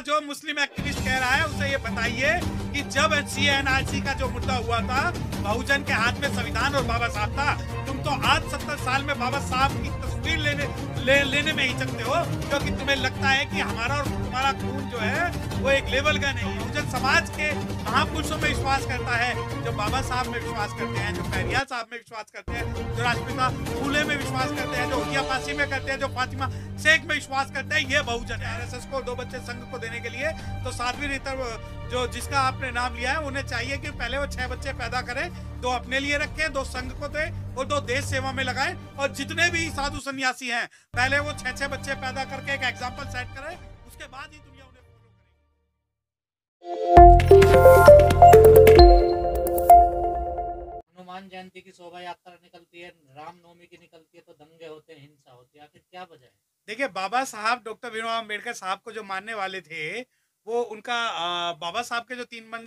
जो मुस्लिम एक्टिविस्ट कह रहा है उसे ये बताइए कि जब सी एनआरसी का जो मुद्दा हुआ था बहुजन के हाथ में संविधान और बाबा साहब था तुम तो आज सत्तर साल में बाबा साहब की तस्वीर लेने ले, लेने में ही चलते हो क्योंकि तुम्हें लगता है कि हमारा और तुम्हारा खून जो है वो एक लेवल का नहीं है बहुजन समाज के महापुरुषों में विश्वास करता है जो बाबा साहब में विश्वास करते हैं जो पैरिया साहब में विश्वास करते हैं जो राष्ट्रपिता फूले में विश्वास करते हैं जो उदिया पासी में करते हैं जो फातिमा शेख में विश्वास करते हैं ये बहुजन है आर को दो बच्चे संघ को देने के लिए तो सातवीं रितर जो जिसका आप अपने नाम लिया है उन्हें चाहिए कि पहले वो छह बच्चे पैदा करें दो अपने लिए रखें दो संघ को दे और दो देश सेवा में लगाएं और जितने भी साधु सन्यासी हैं पहले वो छह छह बच्चे पैदा करके एक एग्जाम्पल सेट करें उसके बाद ही दुनिया उन्हें फॉलो करेगी हनुमान जयंती की शोभा यात्रा निकलती है रामनवमी की निकलती है तो दंगे होते हैं हिंसा होती है आखिर क्या वजह है देखिए बाबा साहब डॉक्टर भीमराव अम्बेडकर साहब को जो मानने वाले थे वो उनका बाबा साहब के जो तीन मन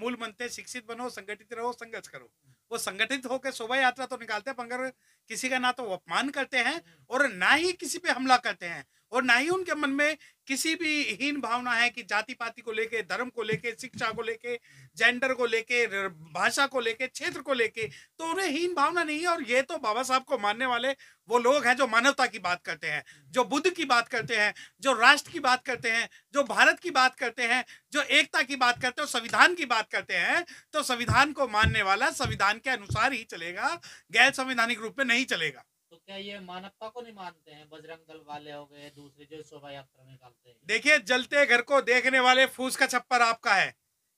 मूल मन थे शिक्षित बनो संगठित रहो संघर्ष करो वो संगठित होकर शोभा यात्रा तो निकालते हैं मगर किसी का ना तो अपमान करते हैं हम्म। और ना ही किसी पे हमला करते हैं और ना ही उनके मन में किसी भी हीन भावना है कि जाति पाति को लेके धर्म को लेके शिक्षा को लेके जेंडर को लेके भाषा को लेके क्षेत्र को लेके तो उन्हें हीन भावना नहीं है और ये तो बाबा साहब को मानने वाले वो लोग हैं जो मानवता की बात करते हैं जो बुद्ध की बात करते हैं जो राष्ट्र की बात करते हैं जो भारत की बात करते हैं जो एकता की बात करते हैं संविधान की बात करते हैं तो संविधान को मानने वाला संविधान के अनुसार ही चलेगा गैर संवैधानिक रूप में नहीं चलेगा क्या ये मानवता को नहीं मानते हैं बजरंग दल वाले हो गए दूसरे जो शोभा यात्रा निकालते हैं देखिए जलते घर को देखने वाले फूस का छप्पर आपका है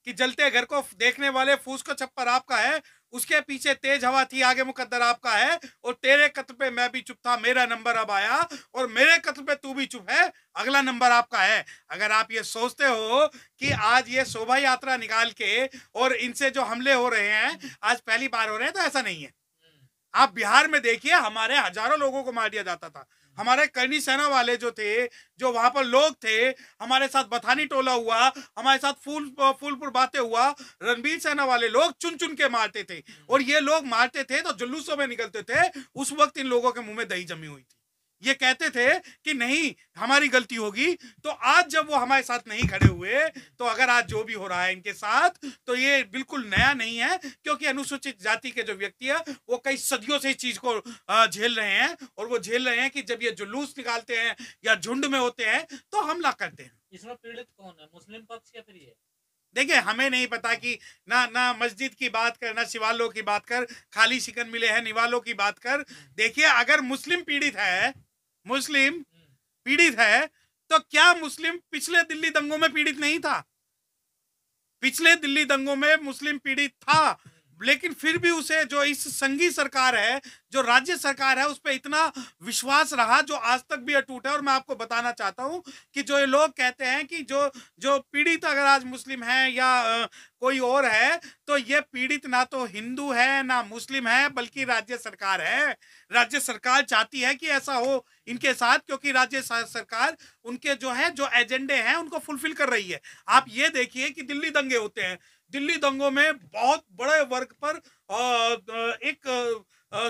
कि जलते घर को देखने वाले फूस का छप्पर आपका है उसके पीछे तेज हवा थी आगे मुकद्दर आपका है और तेरे कत पे मैं भी चुप था मेरा नंबर अब आया और मेरे कत पे तू भी चुप है अगला नंबर आपका है अगर आप ये सोचते हो कि आज ये शोभा यात्रा निकाल के और इनसे जो हमले हो रहे हैं आज पहली बार हो रहे हैं तो ऐसा नहीं है आप बिहार में देखिए हमारे हजारों लोगों को मार दिया जाता था हमारे करनी सेना वाले जो थे जो वहां पर लोग थे हमारे साथ बथानी टोला हुआ हमारे साथ फूल फूलपुर बातें हुआ रणबीर सेना वाले लोग चुन चुन के मारते थे और ये लोग मारते थे तो जुलूसों में निकलते थे उस वक्त इन लोगों के मुंह में दही जमी हुई थी ये कहते थे कि नहीं हमारी गलती होगी तो आज जब वो हमारे साथ नहीं खड़े हुए तो अगर आज जो भी हो रहा है इनके साथ तो ये बिल्कुल नया नहीं है क्योंकि अनुसूचित जाति के जो व्यक्ति है वो कई सदियों से इस चीज को झेल रहे हैं और वो झेल रहे हैं कि जब ये जुलूस निकालते हैं या झुंड में होते हैं तो हमला करते हैं इसमें पीड़ित कौन है मुस्लिम पक्ष या फिर ये देखिए हमें नहीं पता कि ना ना मस्जिद की बात कर ना शिवालों की बात कर खाली शिकन मिले हैं निवालों की बात कर हम्म। देखिए अगर मुस्लिम पीड़ित है मुस्लिम पीड़ित है तो क्या मुस्लिम पिछले दिल्ली दंगों में पीड़ित नहीं था पिछले दिल्ली दंगों में मुस्लिम पीड़ित था लेकिन फिर भी उसे जो इस संघी सरकार है जो राज्य सरकार है उस पर इतना विश्वास रहा जो आज तक भी अटूट है और मैं आपको बताना चाहता हूं कि जो ये लोग कहते हैं कि जो जो पीड़ित अगर आज मुस्लिम है या कोई और है तो ये पीड़ित ना तो हिंदू है ना मुस्लिम है बल्कि राज्य सरकार है राज्य सरकार चाहती है कि ऐसा हो इनके साथ क्योंकि राज्य सरकार उनके जो है जो एजेंडे हैं उनको फुलफिल कर रही है आप ये देखिए कि दिल्ली दंगे होते हैं दिल्ली दंगों में बहुत बड़े वर्ग पर एक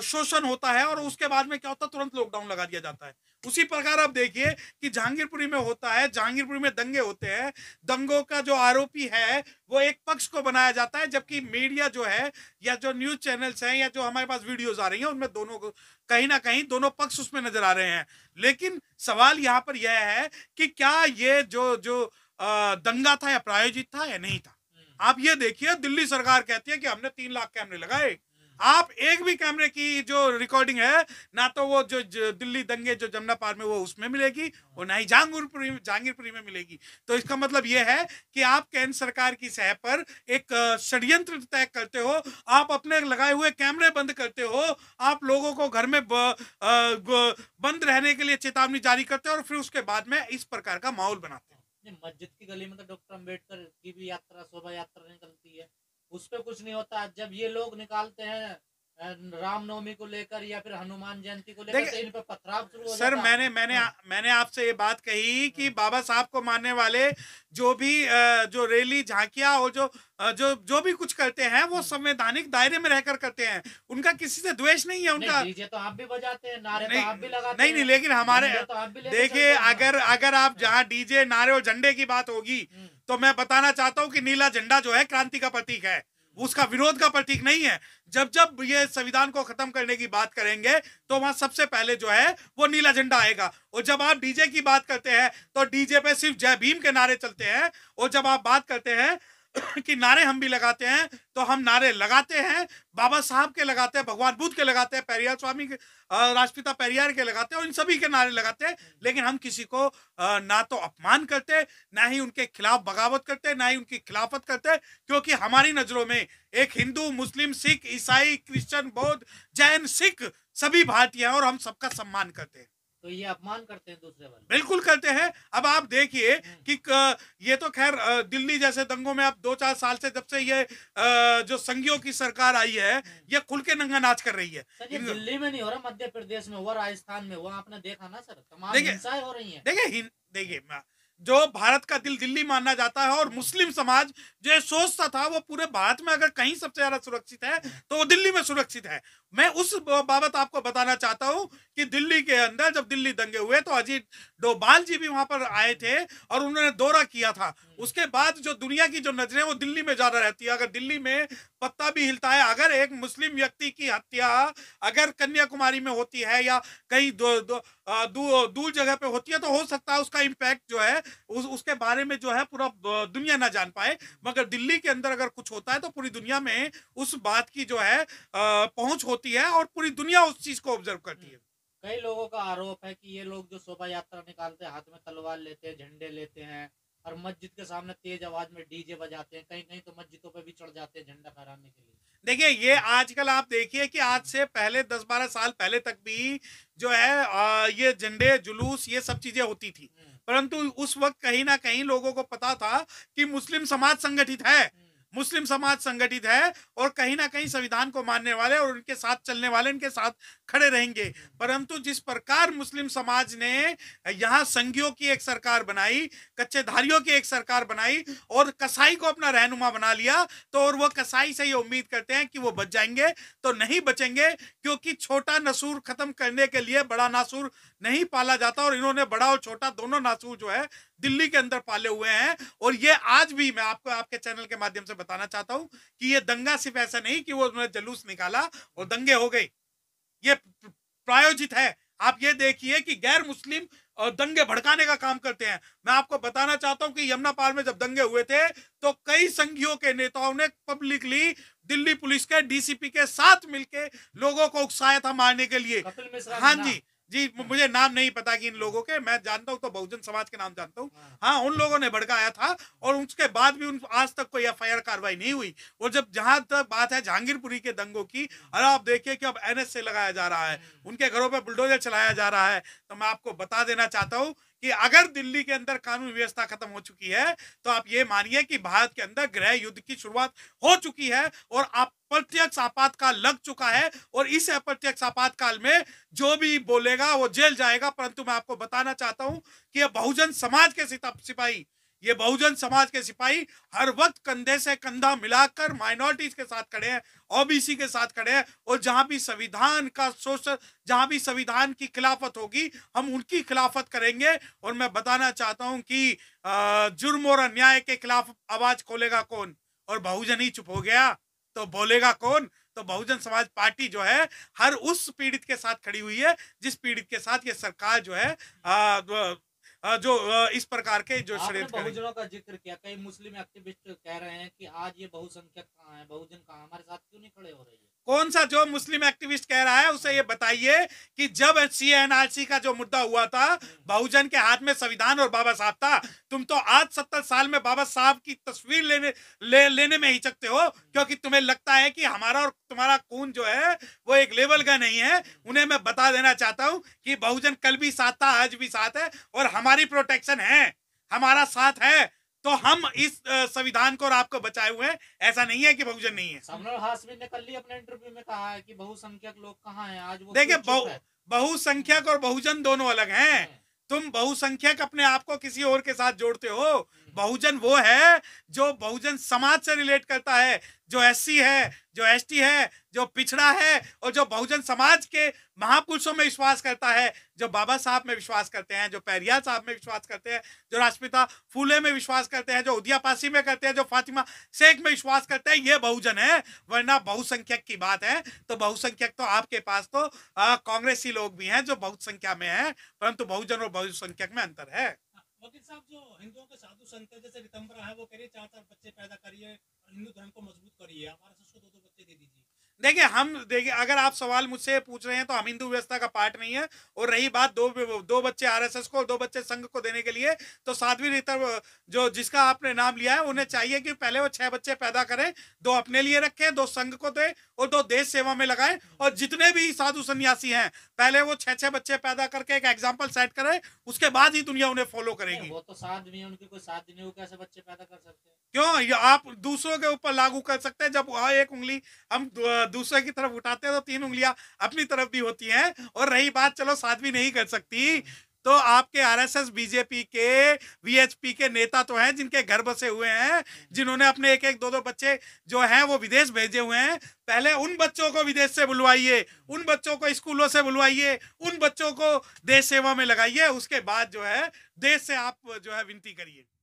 शोषण होता है और उसके बाद में क्या होता है तुरंत लॉकडाउन लगा दिया जाता है उसी प्रकार आप देखिए कि जहांगीरपुरी में होता है जहांगीरपुरी में दंगे होते हैं दंगों का जो आरोपी है वो एक पक्ष को बनाया जाता है जबकि मीडिया जो है या जो न्यूज चैनल्स हैं या जो हमारे पास वीडियोज आ रही हैं उनमें दोनों कहीं ना कहीं दोनों पक्ष उसमें नजर आ रहे हैं लेकिन सवाल यहाँ पर यह है कि क्या ये जो जो दंगा था या प्रायोजित था या नहीं था आप ये देखिए दिल्ली सरकार कहती है कि हमने तीन लाख कैमरे लगाए आप एक भी कैमरे की जो रिकॉर्डिंग है ना तो वो जो, दिल्ली दंगे जो जमुना पार में वो उसमें मिलेगी और ना ही जहांगीरपुरी जहांगीरपुरी में मिलेगी तो इसका मतलब ये है कि आप केंद्र सरकार की सह पर एक षड्यंत्र तय करते हो आप अपने लगाए हुए कैमरे बंद करते हो आप लोगों को घर में ब, ब, बंद रहने के लिए चेतावनी जारी करते हो और फिर उसके बाद में इस प्रकार का माहौल बनाते हो मस्जिद की गली में तो डॉक्टर अम्बेडकर की भी यात्रा शोभा यात्रा निकलती है उस पर कुछ नहीं होता जब ये लोग निकालते हैं रामनवमी को लेकर या फिर हनुमान जयंती को लेकर इन पर पथराव शुरू हो सर मैंने मैंने हाँ। आ, मैंने आपसे ये बात कही कि हाँ। बाबा साहब को मानने वाले जो भी जो रैली झांकिया और जो जो जो भी कुछ करते हैं वो हाँ। संवैधानिक दायरे में रहकर करते हैं उनका किसी से द्वेष नहीं है उनका नहीं, तो आप भी बजाते हैं नारे तो नहीं, तो आप भी लगाते नहीं नहीं लेकिन हमारे तो देखिए अगर अगर आप जहाँ डीजे नारे और झंडे की बात होगी हम्म। तो मैं बताना चाहता हूँ कि नीला झंडा जो है क्रांति का प्रतीक है उसका विरोध का प्रतीक नहीं है जब जब ये संविधान को खत्म करने की बात करेंगे तो वहां सबसे पहले जो है वो नीला झंडा आएगा और जब आप डीजे की बात करते हैं तो डीजे पे सिर्फ जय भीम के नारे चलते हैं और जब आप बात करते हैं कि नारे हम भी लगाते हैं तो हम नारे लगाते हैं बाबा साहब के लगाते हैं भगवान बुद्ध के लगाते हैं पेरियार स्वामी के राष्ट्रपिता पेरियार के लगाते हैं और इन सभी के नारे लगाते हैं हम्म। लेकिन हम किसी को ना तो अपमान करते ना ही उनके खिलाफ बगावत करते ना ही उनकी खिलाफत करते क्योंकि हमारी नज़रों में एक हिंदू मुस्लिम सिख ईसाई क्रिश्चन बौद्ध जैन सिख सभी भारतीय हैं और हम सबका सम्मान करते हैं तो ये अपमान करते हैं दूसरे वाले बिल्कुल करते हैं अब आप देखिए हम्म। कि ये तो खैर दिल्ली जैसे दंगों में आप दो चार साल से जब से ये जो संघियों की सरकार आई है हम्म। ये खुल के नंगा नाच कर रही है सर ये दिल्ली में नहीं हो रहा मध्य प्रदेश में हुआ राजस्थान में हुआ आपने देखा ना सर तमाम हो रही है देखिए देखिए हम्म। जो भारत का दिल दिल्ली माना जाता है और मुस्लिम समाज जो सोचता था वो पूरे भारत में अगर कहीं सबसे ज्यादा सुरक्षित है तो वो दिल्ली में सुरक्षित है मैं उस बाबत आपको बताना चाहता हूँ कि दिल्ली के अंदर जब दिल्ली दंगे हुए तो अजीत डोभाल जी भी वहां पर आए थे और उन्होंने दौरा किया था उसके बाद जो दुनिया की जो नजरें वो दिल्ली में ज्यादा रहती है अगर दिल्ली में पत्ता भी हिलता है अगर एक मुस्लिम व्यक्ति की हत्या अगर कन्याकुमारी में होती है या कहीं दूर दो, दू, दू जगह पे होती है तो हो सकता है उसका इम्पैक्ट जो है उस उसके बारे में जो है पूरा दुनिया ना जान पाए मगर दिल्ली के अंदर अगर कुछ होता है तो पूरी दुनिया में उस बात की जो है पहुंच होती है और पूरी दुनिया उस चीज को ऑब्जर्व करती हम्म। है कई लोगों का आरोप है कि ये लोग जो शोभा यात्रा निकालते हैं हाथ में तलवार लेते हैं झंडे लेते हैं और मस्जिद के सामने तेज आवाज में डीजे बजाते हैं कहीं कहीं तो मस्जिदों पर भी चढ़ जाते हैं झंडा फहराने के लिए देखिए ये आजकल आप देखिए कि आज से पहले दस बारह साल पहले तक भी जो है आ, ये झंडे जुलूस ये सब चीजें होती थी हम्म। परंतु उस वक्त कहीं ना कहीं लोगों को पता था कि मुस्लिम समाज संगठित है मुस्लिम समाज संगठित है और कहीं ना कहीं संविधान को मानने वाले और उनके साथ चलने वाले उनके साथ खड़े रहेंगे परंतु जिस प्रकार मुस्लिम समाज ने यहाँ संघियों की एक सरकार बनाई धारियों की एक सरकार बनाई और कसाई को अपना रहनुमा बना लिया तो और वो कसाई से ये उम्मीद करते हैं कि वो बच जाएंगे तो नहीं बचेंगे क्योंकि छोटा नसूर खत्म करने के लिए बड़ा नासूर नहीं पाला जाता और इन्होंने बड़ा और छोटा दोनों नासूर जो है दिल्ली के अंदर पाले हुए हैं और ये आज भी मैं आपको आपके चैनल के माध्यम से बताना चाहता हूं कि ये दंगा सिर्फ ऐसा नहीं कि वो उन्होंने जलूस निकाला और दंगे हो गए ये प्रायोजित है आप ये देखिए कि गैर मुस्लिम दंगे भड़काने का काम करते हैं मैं आपको बताना चाहता हूं कि यमुना पाल में जब दंगे हुए थे तो कई संघियों के नेताओं ने पब्लिकली दिल्ली पुलिस के डीसीपी के साथ मिलकर लोगों को उकसाया था मारने के लिए हाँ जी जी मुझे नाम नहीं पता कि इन लोगों के मैं जानता हूँ तो बहुजन समाज के नाम जानता हूँ हाँ, हाँ उन लोगों ने भड़काया था और उसके बाद भी उन आज तक कोई एफ कार्रवाई नहीं हुई और जब जहां तक बात है जहांगीरपुरी के दंगों की अरे आप देखिए कि अब एनएसए लगाया जा रहा है हाँ। उनके घरों पर बुलडोजर चलाया जा रहा है तो मैं आपको बता देना चाहता हूँ कि अगर दिल्ली के अंदर कानून व्यवस्था खत्म हो चुकी है तो आप ये मानिए कि भारत के अंदर गृह युद्ध की शुरुआत हो चुकी है और आप प्रत्यक्ष आपातकाल लग चुका है और इस अप्रत्यक्ष आपातकाल में जो भी बोलेगा वो जेल जाएगा परंतु मैं आपको बताना चाहता हूं कि बहुजन समाज के सिपाही ये बहुजन समाज के सिपाही हर वक्त कंधे से कंधा मिलाकर माइनॉरिटीज के साथ खड़े हैं ओबीसी के साथ खड़े हैं और जहां भी संविधान का सोशल जहां भी संविधान की खिलाफत होगी हम उनकी खिलाफत करेंगे और मैं बताना चाहता हूं कि जुर्म और अन्याय के खिलाफ आवाज खोलेगा कौन और बहुजन ही चुप हो गया तो बोलेगा कौन तो बहुजन समाज पार्टी जो है हर उस पीड़ित के साथ खड़ी हुई है जिस पीड़ित के साथ ये सरकार जो है आ, जो इस प्रकार के जो षड्यंत्र बहुजनों का जिक्र किया कई मुस्लिम एक्टिविस्ट कह रहे हैं कि आज ये बहुसंख्यक कहाँ है बहुजन कहाँ हमारे साथ क्यों नहीं खड़े हो रहे है कौन सा जो मुस्लिम एक्टिविस्ट कह रहा है उसे ये बताइए कि जब सी एनआरसी का जो मुद्दा हुआ था बहुजन के हाथ में संविधान और बाबा साहब था तुम तो आज सत्तर साल में बाबा साहब की तस्वीर लेने ले, लेने में चकते हो क्योंकि तुम्हें लगता है कि हमारा और तुम्हारा खून जो है वो एक लेवल का नहीं है उन्हें मैं बता देना चाहता हूं कि बहुजन कल भी साथ था आज भी साथ है और हमारी प्रोटेक्शन है हमारा साथ है तो हम इस संविधान को और आपको बचाए हुए हैं ऐसा नहीं है कि बहुजन नहीं है ने कल ही अपने इंटरव्यू में कहा है कि बहुसंख्यक लोग कहाँ हैं आज वो देखिए बहु बहुसंख्यक और बहुजन दोनों अलग हैं तुम बहुसंख्यक अपने आप को किसी और के साथ जोड़ते हो बहुजन वो है जो बहुजन समाज से रिलेट करता है जो एस है जो एस है जो पिछड़ा है और जो बहुजन समाज के महापुरुषों में विश्वास करता है जो बाबा साहब में विश्वास करते हैं जो पैरिया साहब में विश्वास करते हैं जो राष्ट्रपिता फूले में विश्वास करते हैं जो उदिया पासी में करते हैं जो फातिमा शेख में विश्वास करते हैं ये बहुजन है वरना बहुसंख्यक की बात है तो बहुसंख्यक तो आपके पास तो कांग्रेसी लोग भी हैं जो बहुत संख्या में है परंतु बहुजन और बहुसंख्यक में अंतर है वकील साहब जो हिंदुओं के साधु संत है जैसे रितंबरा है वो कह रही है चार चार बच्चे पैदा करिए और हिंदू धर्म को मजबूत करिए आप आर को दो दो बच्चे दे दीजिए देखिए हम देखिए अगर आप सवाल मुझसे पूछ रहे हैं तो हम हिंदू व्यवस्था का पार्ट नहीं है और रही बात दो दो बच्चे आरएसएस को दो बच्चे संघ को देने के लिए तो साध्वी रीतर जो जिसका आपने नाम लिया है उन्हें चाहिए कि पहले वो छह बच्चे पैदा करें दो अपने लिए रखें दो संघ को दे और दो देश सेवा में लगाए और जितने भी साधु सन्यासी हैं पहले वो छह छह बच्चे पैदा करके एक एग्जाम्पल सेट करें उसके बाद ही दुनिया उन्हें फॉलो करेगी वो तो साथ है उनके कोई साथ नहीं कैसे बच्चे पैदा कर सकते हैं क्यों आप दूसरों के ऊपर लागू कर सकते हैं जब एक उंगली हम दूसरे की तरफ उठाते हैं तो तीन उंगलियां अपनी तरफ भी होती हैं और रही बात चलो भी नहीं कर सकती तो आपके आरएसएस बीजेपी के वीएचपी के नेता तो हैं जिनके घर बसे हुए हैं जिन्होंने अपने एक एक दो दो बच्चे जो हैं वो विदेश भेजे हुए हैं पहले उन बच्चों को विदेश से बुलवाइए उन बच्चों को स्कूलों से बुलवाइए उन बच्चों को देश सेवा में लगाइए उसके बाद जो है देश से आप जो है विनती करिए